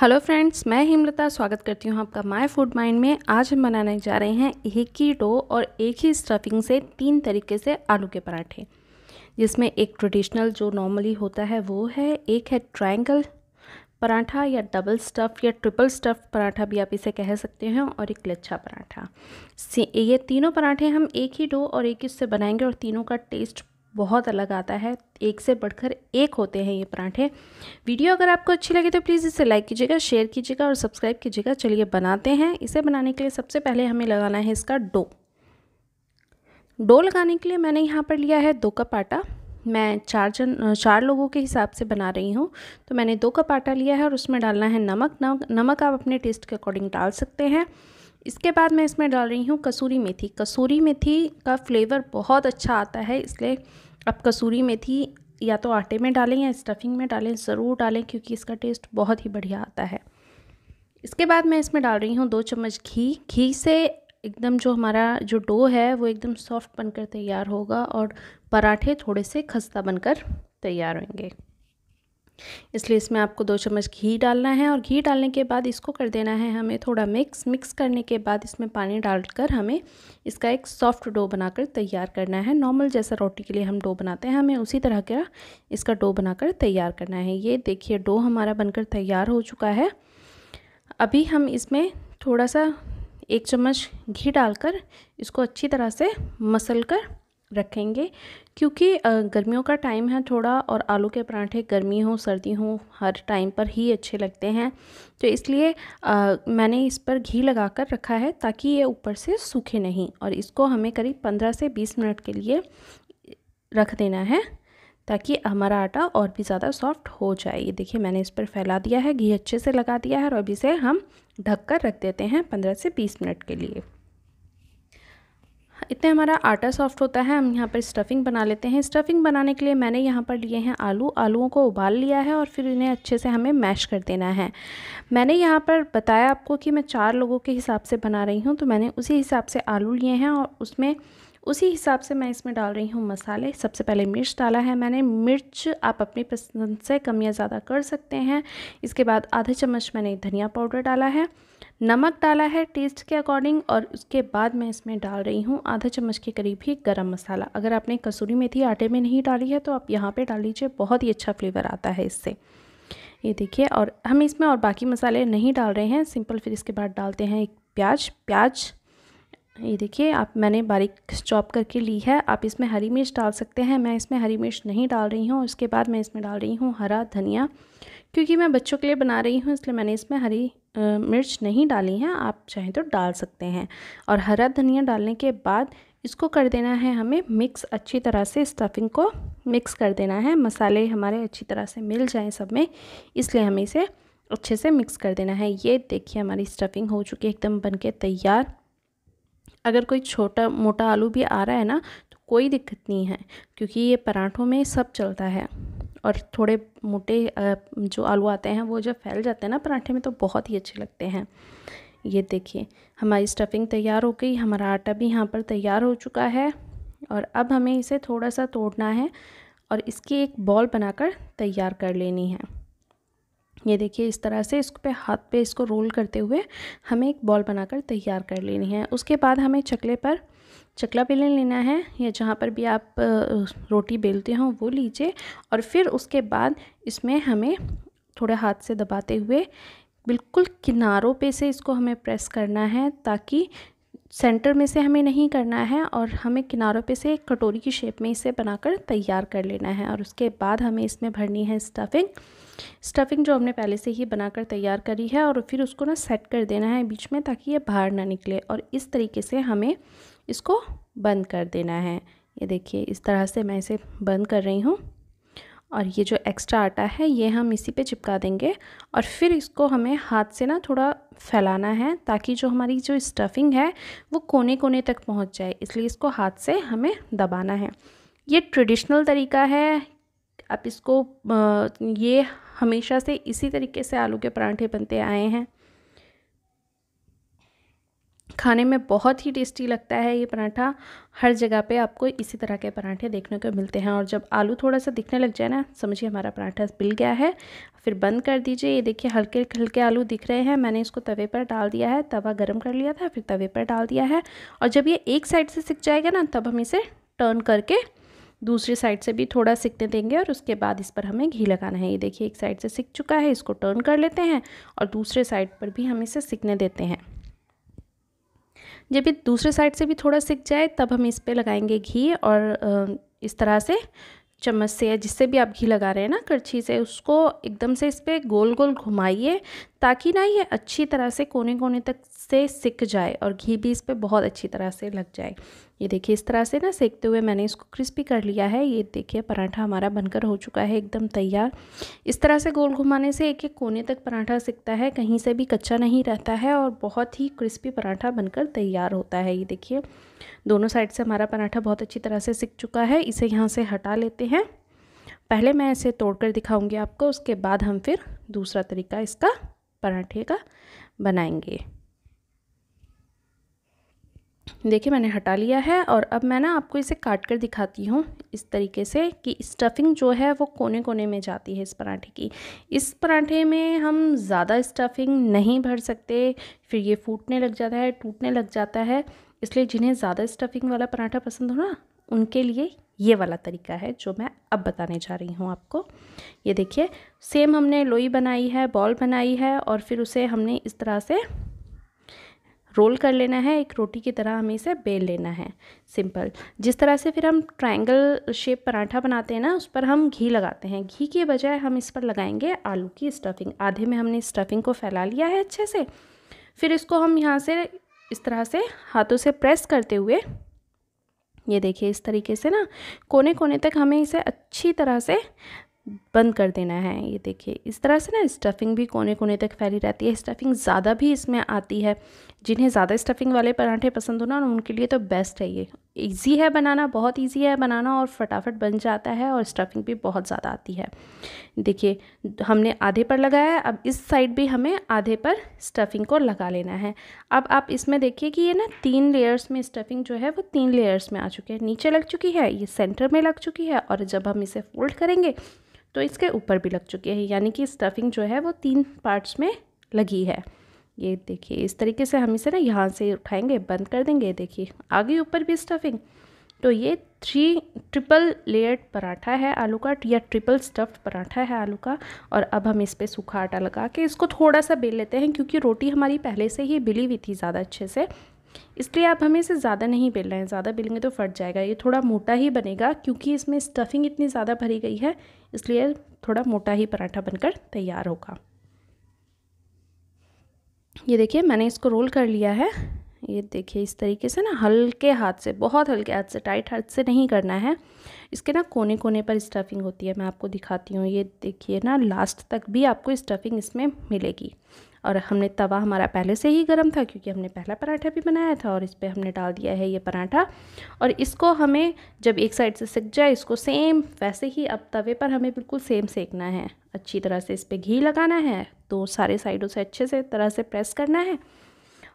hello friends मैं हिमलता स्वागत करती हूँ आपका माय फूड माइंड में आज हम बनाने जा रहे हैं एक ही डो और एक ही स्टफिंग से तीन तरीके से आलू के पराठे जिसमें एक ट्रेडिशनल जो नॉर्मली होता है वो है एक है ट्रायंगल पराठा या डबल स्टफ़ या ट्रिपल स्टफ़ पराठा भी आप इसे कह सकते हैं और एक लच्छा पराठा ये तीनों पराठे हम एक ही डो और एक ही उससे बनाएंगे और तीनों का टेस्ट बहुत अलग आता है एक से बढ़कर एक होते हैं ये पराठे वीडियो अगर आपको अच्छी लगे तो प्लीज़ इसे लाइक कीजिएगा शेयर कीजिएगा और सब्सक्राइब कीजिएगा चलिए बनाते हैं इसे बनाने के लिए सबसे पहले हमें लगाना है इसका डो डो लगाने के लिए मैंने यहाँ पर लिया है दो कप आटा मैं चार जन चार लोगों के हिसाब से बना रही हूँ तो मैंने दो कप आटा लिया है और उसमें डालना है नमक नमक नमक आप अपने टेस्ट के अकॉर्डिंग डाल सकते हैं इसके बाद मैं इसमें डाल रही हूँ कसूरी मेथी कसूरी मेथी का फ्लेवर बहुत अच्छा आता है इसलिए अब कसूरी मेथी या तो आटे में डालें या स्टफिंग में डालें ज़रूर डालें क्योंकि इसका टेस्ट बहुत ही बढ़िया आता है इसके बाद मैं इसमें डाल रही हूँ दो चम्मच घी घी से एकदम जो हमारा जो डो है वो एकदम सॉफ्ट बनकर तैयार होगा और पराठे थोड़े से खस्ता बनकर तैयार होंगे इसलिए इसमें आपको दो चम्मच घी डालना है और घी डालने के बाद इसको कर देना है हमें थोड़ा मिक्स मिक्स करने के बाद इसमें पानी डालकर हमें इसका एक सॉफ्ट डो बनाकर तैयार करना है नॉर्मल जैसा रोटी के लिए हम डो बनाते हैं हमें उसी तरह का इसका डो बनाकर तैयार करना है ये देखिए डो हमारा बनकर तैयार हो चुका है अभी हम इसमें थोड़ा सा एक चम्मच घी डालकर इसको अच्छी तरह से मसल कर रखेंगे क्योंकि गर्मियों का टाइम है थोड़ा और आलू के पराठे गर्मी हो सर्दी हो हर टाइम पर ही अच्छे लगते हैं तो इसलिए आ, मैंने इस पर घी लगा कर रखा है ताकि ये ऊपर से सूखे नहीं और इसको हमें करीब पंद्रह से बीस मिनट के लिए रख देना है ताकि हमारा आटा और भी ज़्यादा सॉफ्ट हो जाए ये देखिए मैंने इस पर फैला दिया है घी अच्छे से लगा दिया है और अभी से हम ढक कर रख देते हैं पंद्रह से बीस मिनट के लिए इतने हमारा आटा सॉफ्ट होता है हम यहाँ पर स्टफ़िंग बना लेते हैं स्टफ़िंग बनाने के लिए मैंने यहाँ पर लिए हैं आलू आलूओं को उबाल लिया है और फिर इन्हें अच्छे से हमें मैश कर देना है मैंने यहाँ पर बताया आपको कि मैं चार लोगों के हिसाब से बना रही हूँ तो मैंने उसी हिसाब से आलू लिए हैं और उसमें उसी हिसाब से मैं इसमें डाल रही हूँ मसाले सबसे पहले मिर्च डाला है मैंने मिर्च आप अपनी पसंद से कम या ज़्यादा कर सकते हैं इसके बाद आधा चम्मच मैंने धनिया पाउडर डाला है नमक डाला है टेस्ट के अकॉर्डिंग और उसके बाद मैं इसमें डाल रही हूँ आधा चम्मच के करीब ही गरम मसाला अगर आपने कसूरी मेथी आटे में नहीं डाली है तो आप यहाँ पे डाल लीजिए बहुत ही अच्छा फ्लेवर आता है इससे ये देखिए और हम इसमें और बाकी मसाले नहीं डाल रहे हैं सिंपल फिर इसके बाद डालते हैं एक प्याज प्याज ये देखिए आप मैंने बारीक चॉप करके ली है आप इसमें हरी मिर्च डाल सकते हैं मैं इसमें हरी मिर्च नहीं डाल रही हूँ उसके बाद मैं इसमें डाल रही हूँ हरा धनिया क्योंकि मैं बच्चों के लिए बना रही हूँ इसलिए मैंने इसमें हरी मिर्च नहीं डाली हैं आप चाहें तो डाल सकते हैं और हरा धनिया डालने के बाद इसको कर देना है हमें मिक्स अच्छी तरह से स्टफिंग को मिक्स कर देना है मसाले हमारे अच्छी तरह से मिल जाएं सब में इसलिए हमें इसे अच्छे से मिक्स कर देना है ये देखिए हमारी स्टफिंग हो चुकी है एकदम के तैयार अगर कोई छोटा मोटा आलू भी आ रहा है ना तो कोई दिक्कत नहीं है क्योंकि ये पराठों में सब चलता है और थोड़े मोटे जो आलू आते हैं वो जब फैल जाते हैं ना पराठे में तो बहुत ही अच्छे लगते हैं ये देखिए हमारी स्टफिंग तैयार हो गई हमारा आटा भी यहाँ पर तैयार हो चुका है और अब हमें इसे थोड़ा सा तोड़ना है और इसकी एक बॉल बनाकर तैयार कर लेनी है ये देखिए इस तरह से इसको पे हाथ पे इसको रोल करते हुए हमें एक बॉल बनाकर तैयार कर लेनी है उसके बाद हमें चकले पर चकला बेलन लेना है या जहाँ पर भी आप रोटी बेलते हो वो लीजिए और फिर उसके बाद इसमें हमें थोड़े हाथ से दबाते हुए बिल्कुल किनारों पे से इसको हमें प्रेस करना है ताकि सेंटर में से हमें नहीं करना है और हमें किनारों पे से एक कटोरी की शेप में इसे बनाकर तैयार कर लेना है और उसके बाद हमें इसमें भरनी है स्टफिंग स्टफिंग जो हमने पहले से ही बनाकर तैयार करी है और फिर उसको ना सेट कर देना है बीच में ताकि ये बाहर ना निकले और इस तरीके से हमें इसको बंद कर देना है ये देखिए इस तरह से मैं इसे बंद कर रही हूँ और ये जो एक्स्ट्रा आटा है ये हम इसी पे चिपका देंगे और फिर इसको हमें हाथ से ना थोड़ा फैलाना है ताकि जो हमारी जो स्टफिंग है वो कोने कोने तक पहुंच जाए इसलिए इसको हाथ से हमें दबाना है ये ट्रेडिशनल तरीका है आप इसको ये हमेशा से इसी तरीके से आलू के परांठे बनते आए हैं खाने में बहुत ही टेस्टी लगता है ये पराठा हर जगह पे आपको इसी तरह के पराठे देखने को मिलते हैं और जब आलू थोड़ा सा दिखने लग जाए ना समझिए हमारा पराठा बिल गया है फिर बंद कर दीजिए ये देखिए हल्के हल्के आलू दिख रहे हैं मैंने इसको तवे पर डाल दिया है तवा गर्म कर लिया था फिर तवे पर डाल दिया है और जब ये एक साइड से सिक जाएगा ना तब हम इसे टर्न करके दूसरी साइड से भी थोड़ा सिकने देंगे और उसके बाद इस पर हमें घी लगाना है ये देखिए एक साइड से सिक चुका है इसको टर्न कर लेते हैं और दूसरे साइड पर भी हम इसे सिकने देते हैं जब ये दूसरे साइड से भी थोड़ा सिक जाए तब हम इस पर लगाएंगे घी और इस तरह से चम्मच से या जिससे भी आप घी लगा रहे हैं ना करछी से उसको एकदम से इस पर गोल गोल घुमाइए ताकि ना ये अच्छी तरह से कोने कोने तक से सिक जाए और घी भी इस पर बहुत अच्छी तरह से लग जाए ये देखिए इस तरह से ना सेकते हुए मैंने इसको क्रिस्पी कर लिया है ये देखिए पराठा हमारा बनकर हो चुका है एकदम तैयार इस तरह से गोल घुमाने से एक एक कोने तक पराठा सिकता है कहीं से भी कच्चा नहीं रहता है और बहुत ही क्रिस्पी पराठा बनकर तैयार होता है ये देखिए दोनों साइड से हमारा पराठा बहुत अच्छी तरह से सिक चुका है इसे यहाँ से हटा लेते हैं पहले मैं इसे कर दिखाऊँगी आपको उसके बाद हम फिर दूसरा तरीका इसका पराठे का बनाएंगे देखिए मैंने हटा लिया है और अब मैं ना आपको इसे काट कर दिखाती हूँ इस तरीके से कि स्टफिंग जो है वो कोने कोने में जाती है इस पराठे की इस पराठे में हम ज़्यादा स्टफिंग नहीं भर सकते फिर ये फूटने लग जाता है टूटने लग जाता है इसलिए जिन्हें ज़्यादा स्टफिंग वाला पराठा पसंद हो ना उनके लिए ये वाला तरीका है जो मैं अब बताने जा रही हूँ आपको ये देखिए सेम हमने लोई बनाई है बॉल बनाई है और फिर उसे हमने इस तरह से रोल कर लेना है एक रोटी की तरह हमें इसे बेल लेना है सिंपल जिस तरह से फिर हम ट्रायंगल शेप पराठा बनाते हैं ना उस पर हम घी लगाते हैं घी के बजाय हम इस पर लगाएंगे आलू की स्टफिंग आधे में हमने स्टफिंग को फैला लिया है अच्छे से फिर इसको हम यहाँ से इस तरह से हाथों से प्रेस करते हुए ये देखिए इस तरीके से ना कोने कोने तक हमें इसे अच्छी तरह से बंद कर देना है ये देखिए इस तरह से ना स्टफिंग भी कोने कोने तक फैली रहती है स्टफिंग ज़्यादा भी इसमें आती है जिन्हें ज़्यादा स्टफिंग वाले पराठे पसंद हो ना उनके लिए तो बेस्ट है ये ईजी है बनाना बहुत ईजी है बनाना और फटाफट बन जाता है और स्टफिंग भी बहुत ज़्यादा आती है देखिए हमने आधे पर लगाया है अब इस साइड भी हमें आधे पर स्टफिंग को लगा लेना है अब आप इसमें देखिए कि ये ना तीन लेयर्स में स्टफिंग जो है वो तीन लेयर्स में आ चुके हैं नीचे लग चुकी है ये सेंटर में लग चुकी है और जब हम इसे फोल्ड करेंगे तो इसके ऊपर भी लग चुकी है यानी कि स्टफिंग जो है वो तीन पार्ट्स में लगी है ये देखिए इस तरीके से हम इसे ना यहाँ से उठाएंगे बंद कर देंगे देखिए आगे ऊपर भी स्टफिंग तो ये थ्री ट्रिपल लेयर्ड पराठा है आलू का या ट्रिपल स्टफ्ड पराठा है आलू का और अब हम इस पर सूखा आटा लगा के इसको थोड़ा सा बेल लेते हैं क्योंकि रोटी हमारी पहले से ही बिली हुई थी ज़्यादा अच्छे से इसलिए आप हमें इसे ज़्यादा नहीं रहे हैं ज़्यादा बेलेंगे तो फट जाएगा ये थोड़ा मोटा ही बनेगा क्योंकि इसमें स्टफिंग इतनी ज़्यादा भरी गई है इसलिए थोड़ा मोटा ही पराठा बनकर तैयार होगा ये देखिए मैंने इसको रोल कर लिया है ये देखिए इस तरीके से ना हल्के हाथ से बहुत हल्के हाथ से टाइट हाथ से नहीं करना है इसके ना कोने कोने पर स्टफिंग होती है मैं आपको दिखाती हूँ ये देखिए ना लास्ट तक भी आपको स्टफिंग इसमें मिलेगी और हमने तवा हमारा पहले से ही गर्म था क्योंकि हमने पहला पराठा भी बनाया था और इस पर हमने डाल दिया है ये पराठा और इसको हमें जब एक साइड से सेक जाए इसको सेम वैसे ही अब तवे पर हमें बिल्कुल सेम सेकना है अच्छी तरह से इस पर घी लगाना है तो सारे साइडों से अच्छे से तरह से प्रेस करना है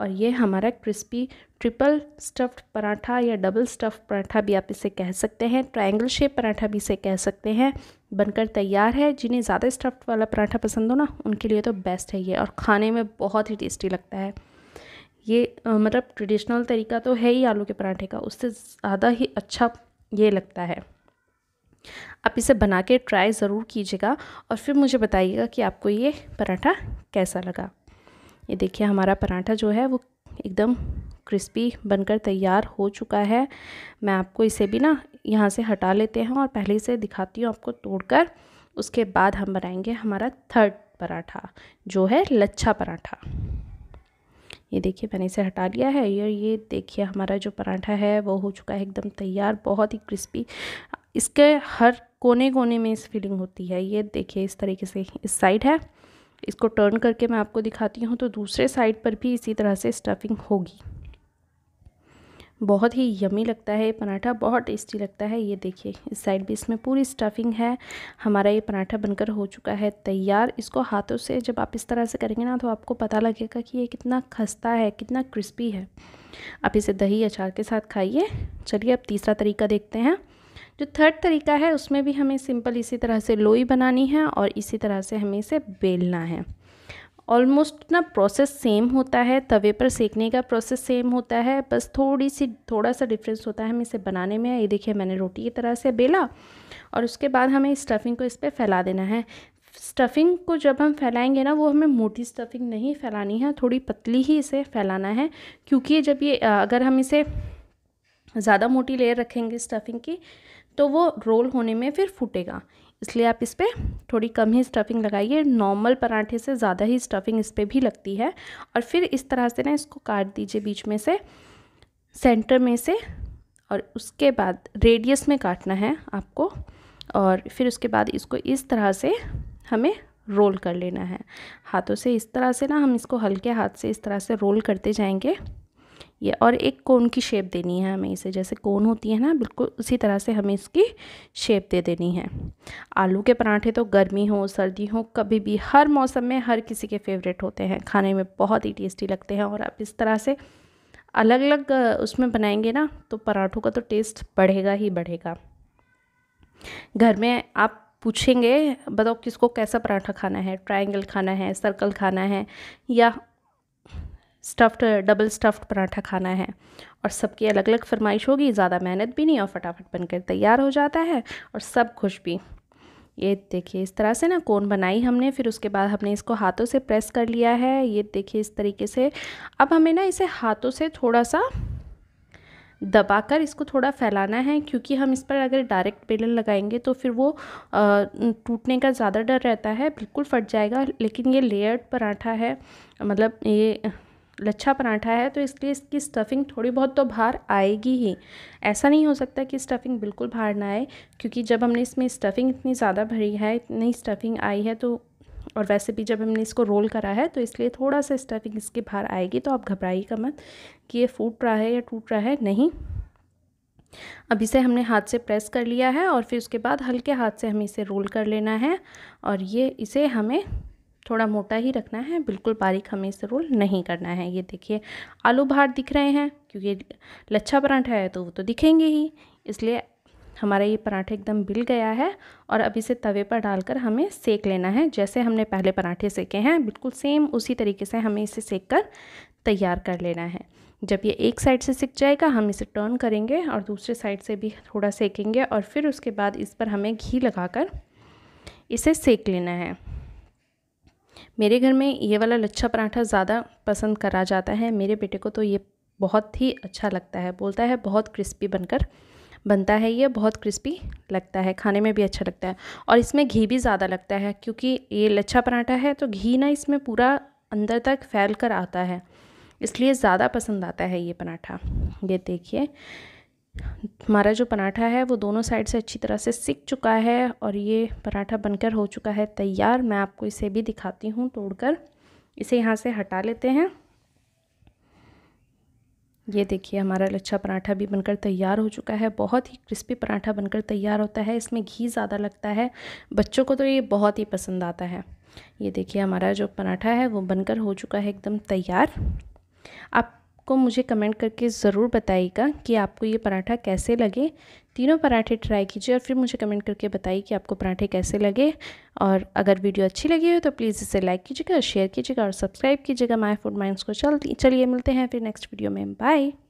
और ये हमारा क्रिस्पी ट्रिपल स्टफ्ड पराठा या डबल स्टफ्ड पराठा भी आप इसे कह सकते हैं ट्रायंगल शेप पराठा भी इसे कह सकते हैं बनकर तैयार है जिन्हें ज़्यादा स्टफ्ड वाला पराठा पसंद हो ना उनके लिए तो बेस्ट है ये और खाने में बहुत ही टेस्टी लगता है ये मतलब ट्रेडिशनल तरीका तो है ही आलू के पराठे का उससे ज़्यादा ही अच्छा ये लगता है आप इसे बना के ट्राई ज़रूर कीजिएगा और फिर मुझे बताइएगा कि आपको ये पराठा कैसा लगा ये देखिए हमारा पराठा जो है वो एकदम क्रिस्पी बनकर तैयार हो चुका है मैं आपको इसे भी ना यहाँ से हटा लेते हैं और पहले से दिखाती हूँ आपको तोड़कर उसके बाद हम बनाएंगे हमारा थर्ड पराठा जो है लच्छा पराठा ये देखिए मैंने इसे हटा लिया है ये ये देखिए हमारा जो पराठा है वो हो चुका है एकदम तैयार बहुत ही क्रिस्पी इसके हर कोने कोने में इस फीलिंग होती है ये देखिए इस तरीके से इस साइड है इसको टर्न करके मैं आपको दिखाती हूँ तो दूसरे साइड पर भी इसी तरह से स्टफिंग होगी बहुत ही यमी लगता है ये पराठा बहुत टेस्टी लगता है ये देखिए इस साइड भी इसमें पूरी स्टफिंग है हमारा ये पराठा बनकर हो चुका है तैयार इसको हाथों से जब आप इस तरह से करेंगे ना तो आपको पता लगेगा कि ये कितना खस्ता है कितना क्रिस्पी है आप इसे दही अचार के साथ खाइए चलिए अब तीसरा तरीका देखते हैं जो थर्ड तरीका है उसमें भी हमें सिंपल इसी तरह से लोई बनानी है और इसी तरह से हमें इसे बेलना है ऑलमोस्ट ना प्रोसेस सेम होता है तवे पर सेकने का प्रोसेस सेम होता है बस थोड़ी सी थोड़ा सा डिफरेंस होता है हमें इसे बनाने में ये देखिए मैंने रोटी की तरह से बेला और उसके बाद हमें स्टफिंग को इस पर फैला देना है स्टफिंग को जब हम फैलाएंगे ना वो हमें मोटी स्टफिंग नहीं फैलानी है थोड़ी पतली ही इसे फैलाना है क्योंकि जब ये अगर हम इसे ज़्यादा मोटी लेयर रखेंगे स्टफिंग की तो वो रोल होने में फिर फूटेगा इसलिए आप इस पर थोड़ी कम ही स्टफिंग लगाइए नॉर्मल पराठे से ज़्यादा ही स्टफिंग इस पर भी लगती है और फिर इस तरह से ना इसको काट दीजिए बीच में से सेंटर में से और उसके बाद रेडियस में काटना है आपको और फिर उसके बाद इसको इस तरह से हमें रोल कर लेना है हाथों से इस तरह से ना हम इसको हल्के हाथ से इस तरह से रोल करते जाएंगे ये और एक कोन की शेप देनी है हमें इसे जैसे कोन होती है ना बिल्कुल उसी तरह से हमें इसकी शेप दे देनी है आलू के पराठे तो गर्मी हो सर्दी हो कभी भी हर मौसम में हर किसी के फेवरेट होते हैं खाने में बहुत ही टेस्टी लगते हैं और आप इस तरह से अलग अलग उसमें बनाएंगे ना तो पराठों का तो टेस्ट बढ़ेगा ही बढ़ेगा घर में आप पूछेंगे बताओ किसको कैसा पराठा खाना है ट्रायंगल खाना है सर्कल खाना है या स्टफ्ड डबल स्टफ्ड पराठा खाना है और सबकी अलग अलग फरमाइश होगी ज़्यादा मेहनत भी नहीं और फटाफट बनकर तैयार हो जाता है और सब खुश भी ये देखिए इस तरह से ना कोन बनाई हमने फिर उसके बाद हमने इसको हाथों से प्रेस कर लिया है ये देखिए इस तरीके से अब हमें ना इसे हाथों से थोड़ा सा दबाकर इसको थोड़ा फैलाना है क्योंकि हम इस पर अगर डायरेक्ट बेलन लगाएंगे तो फिर वो टूटने का ज़्यादा डर रहता है बिल्कुल फट जाएगा लेकिन ये लेयर्ड पराठा है मतलब ये लच्छा पराठा है तो इसलिए इसकी स्टफ़िंग थोड़ी बहुत तो बाहर आएगी ही ऐसा नहीं हो सकता कि स्टफ़िंग बिल्कुल बाहर ना आए क्योंकि जब हमने इसमें स्टफ़िंग इतनी ज़्यादा भरी है इतनी स्टफ़िंग आई है तो और वैसे भी जब हमने इसको रोल करा है तो इसलिए थोड़ा सा स्टफिंग इसके बाहर आएगी तो आप घबराइएगा मत कि ये फूट रहा है या टूट रहा है नहीं अब इसे हमने हाथ से प्रेस कर लिया है और फिर उसके बाद हल्के हाथ से हमें इसे रोल कर लेना है और ये इसे हमें थोड़ा मोटा ही रखना है बिल्कुल बारीक हमें इसे रोल नहीं करना है ये देखिए आलू बाहर दिख रहे हैं क्योंकि लच्छा पराठा है तो वो तो दिखेंगे ही इसलिए हमारा ये पराठा एकदम बिल गया है और अब इसे तवे पर डालकर हमें सेक लेना है जैसे हमने पहले पराठे सेके हैं बिल्कुल सेम उसी तरीके से हमें इसे सेक कर तैयार कर लेना है जब ये एक साइड से सिक जाएगा हम इसे टर्न करेंगे और दूसरे साइड से भी थोड़ा सेकेंगे और फिर उसके बाद इस पर हमें घी लगाकर इसे सेक लेना है मेरे घर में ये वाला लच्छा पराठा ज़्यादा पसंद करा जाता है मेरे बेटे को तो ये बहुत ही अच्छा लगता है बोलता है बहुत क्रिस्पी बनकर बनता है ये बहुत क्रिस्पी लगता है खाने में भी अच्छा लगता है और इसमें घी भी ज़्यादा लगता है क्योंकि ये लच्छा पराठा है तो घी ना इसमें पूरा अंदर तक फैल कर आता है इसलिए ज़्यादा पसंद आता है ये पराठा ये देखिए हमारा जो पराठा है वो दोनों साइड से अच्छी तरह से सिक चुका है और ये पराठा बनकर हो चुका है तैयार मैं आपको इसे भी दिखाती हूँ तोड़कर इसे यहाँ से हटा लेते हैं ये देखिए हमारा लच्छा पराठा भी बनकर तैयार हो चुका है बहुत ही क्रिस्पी पराठा बनकर तैयार होता है इसमें घी ज़्यादा लगता है बच्चों को तो ये बहुत ही पसंद आता है ये देखिए हमारा जो पराठा है वो बनकर हो चुका है एकदम तैयार आप आपको मुझे कमेंट करके ज़रूर बताइएगा कि आपको ये पराठा कैसे लगे तीनों पराठे ट्राई कीजिए और फिर मुझे कमेंट करके बताइए कि आपको पराठे कैसे लगे और अगर वीडियो अच्छी लगी हो तो प्लीज़ इसे लाइक कीजिएगा शेयर कीजिएगा और सब्सक्राइब कीजिएगा माई फूड माइंड्स को चल चलिए मिलते हैं फिर नेक्स्ट वीडियो में बाय